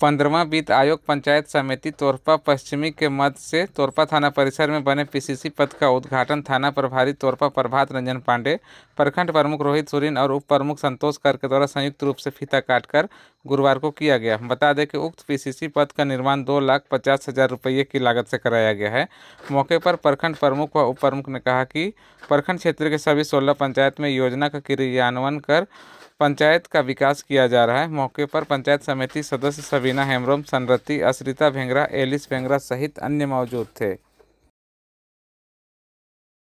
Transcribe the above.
पंद्रवा वित्त आयोग पंचायत समिति तोरपा पश्चिमी के मध से तोरपा थाना परिसर में बने पीसीसी पद का उद्घाटन थाना प्रभारी तोरपा प्रभात रंजन पांडे प्रखंड प्रमुख रोहित सुरीन और उप प्रमुख संतोष कर के द्वारा संयुक्त रूप से फीता काटकर गुरुवार को किया गया बता दें कि उक्त पीसीसी पद का निर्माण दो लाख पचास हज़ार रुपये की लागत से कराया गया है मौके पर प्रखंड प्रमुख व उप प्रमुख ने कहा कि प्रखंड क्षेत्र के सभी सोलह पंचायत में योजना का क्रियान्वयन कर पंचायत का विकास किया जा रहा है मौके पर पंचायत समिति सदस्य सबीना हेमरोम सनरती अश्रिता भेंगरा एलिस भेंगरा सहित अन्य मौजूद थे